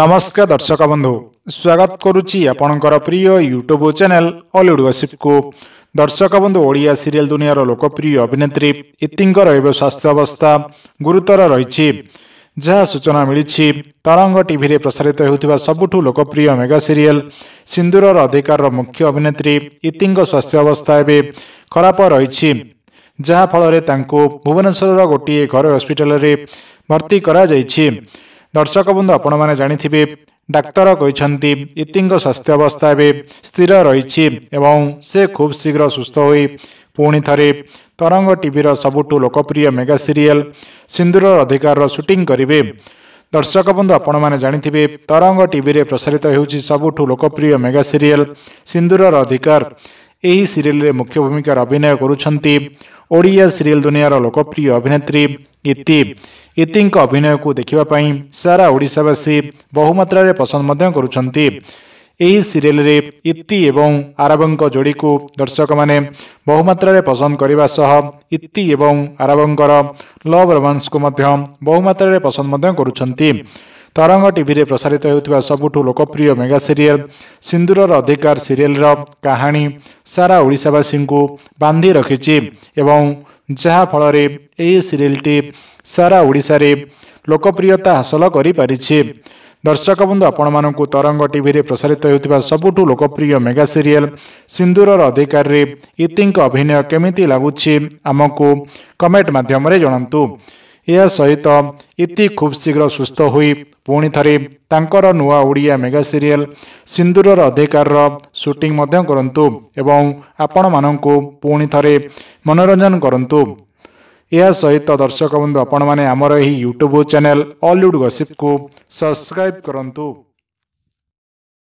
ନମସ୍କାର ଦର୍ଶକ ବନ୍ଧୁ ସ୍ୱାଗତ କରୁଛି ଆପଣଙ୍କର ପ୍ରିୟ ୟୁଟ୍ୟୁବ ଚ୍ୟାନେଲ ଅଲିଉଡ୍ ଗସିପକୁ ଦର୍ଶକ ବନ୍ଧୁ ଓଡ଼ିଆ ସିରିଏଲ୍ ଦୁନିଆର ଲୋକପ୍ରିୟ ଅଭିନେତ୍ରୀ ଇତିଙ୍କର ଏବେ ସ୍ୱାସ୍ଥ୍ୟ ଅବସ୍ଥା ଗୁରୁତର ରହିଛି ଯାହା ସୂଚନା ମିଳିଛି ତରଙ୍ଗ ଟିଭିରେ ପ୍ରସାରିତ ହେଉଥିବା ସବୁଠୁ ଲୋକପ୍ରିୟ ମେଗା ସିରିଏଲ୍ ସିନ୍ଦୁରର ଅଧିକାରର ମୁଖ୍ୟ ଅଭିନେତ୍ରୀ ଇତିଙ୍କ ସ୍ୱାସ୍ଥ୍ୟ ଅବସ୍ଥା ଏବେ ଖରାପ ରହିଛି ଯାହାଫଳରେ ତାଙ୍କୁ ଭୁବନେଶ୍ୱରର ଗୋଟିଏ ଘରୋଇ ହସ୍ପିଟାଲରେ ଭର୍ତ୍ତି କରାଯାଇଛି দর্শক বন্ধু আপনার জাঁথিবে ডাক্তার কিন্তু ইতিঙ্ স্বাস্থ্য অবস্থা এবে স্থির রয়েছে এবং সে খুব শীঘ্র সুস্থ হয়ে পুঁ থে তরঙ্গ টিভির সবুঠু লোকপ্রিয় মেগা সিরিয়াল সিন্দুর অধিকার সুটিং করবে দর্শক বন্ধু আপনার জাঁথিবে তরঙ্গ টিভি প্রসারিত হচ্ছে সবুঠু লোকপ্রিয় মেগা সিরিয়াল সিন্দুর অধিকার এই সিরিয়ালে মুখ্য ভূমিকার অভিনয় করছেন ওড়িয়া সিরিয়াল দুনিয়ার লোকপ্রিয় অভিনেত্রী ଇତି ଇତିଙ୍କ ଅଭିନୟକୁ ଦେଖିବା ପାଇଁ ସାରା ଓଡ଼ିଶାବାସୀ ବହୁମାତ୍ରାରେ ପସନ୍ଦ ମଧ୍ୟ କରୁଛନ୍ତି ଏହି ସିରିଏଲରେ ଇତି ଏବଂ ଆରବଙ୍କ ଯୋଡ଼ିକୁ ଦର୍ଶକମାନେ ବହୁମାତ୍ରାରେ ପସନ୍ଦ କରିବା ସହ ଇତି ଏବଂ ଆରବଙ୍କର ଲଭ୍ ରୋମାନ୍ସକୁ ମଧ୍ୟ ବହୁମାତ୍ରାରେ ପସନ୍ଦ ମଧ୍ୟ କରୁଛନ୍ତି ତରଙ୍ଗ ଟିଭିରେ ପ୍ରସାରିତ ହେଉଥିବା ସବୁଠୁ ଲୋକପ୍ରିୟ ମେଗା ସିରିଏଲ୍ ସିନ୍ଦୁରର ଅଧିକାର ସିରିଏଲ୍ର କାହାଣୀ ସାରା ଓଡ଼ିଶାବାସୀଙ୍କୁ ବାନ୍ଧି ରଖିଛି ଏବଂ ଯାହାଫଳରେ ଏହି ସିରିଏଲ୍ଟି ସାରା ଓଡ଼ିଶାରେ ଲୋକପ୍ରିୟତା ହାସଲ କରିପାରିଛି ଦର୍ଶକ ବନ୍ଧୁ ଆପଣମାନଙ୍କୁ ତରଙ୍ଗ ଟିଭିରେ ପ୍ରସାରିତ ହେଉଥିବା ସବୁଠୁ ଲୋକପ୍ରିୟ ମେଗା ସିରିଏଲ୍ ସିନ୍ଦୁରର ଅଧିକାରୀ ଇତିଙ୍କ ଅଭିନୟ କେମିତି ଲାଗୁଛି ଆମକୁ କମେଣ୍ଟ ମାଧ୍ୟମରେ ଜଣାନ୍ତୁ ଏହା ସହିତ ଇତି ଖୁବ୍ ଶୀଘ୍ର ସୁସ୍ଥ ହୋଇ ପୁଣି ଥରେ ତାଙ୍କର ନୂଆ ଓଡ଼ିଆ ମେଗା ସିରିଏଲ୍ ସିନ୍ଦୁରର ଅଧିକାରର ସୁଟିଂ ମଧ୍ୟ କରନ୍ତୁ ଏବଂ ଆପଣମାନଙ୍କୁ ପୁଣି ଥରେ ମନୋରଞ୍ଜନ କରନ୍ତୁ ଏହା ସହିତ ଦର୍ଶକ ବନ୍ଧୁ ଆପଣମାନେ ଆମର ଏହି ୟୁଟ୍ୟୁବ୍ ଚ୍ୟାନେଲ୍ ଅଲିଉଡ଼ ଗସିପ୍କୁ ସବସ୍କ୍ରାଇବ୍ କରନ୍ତୁ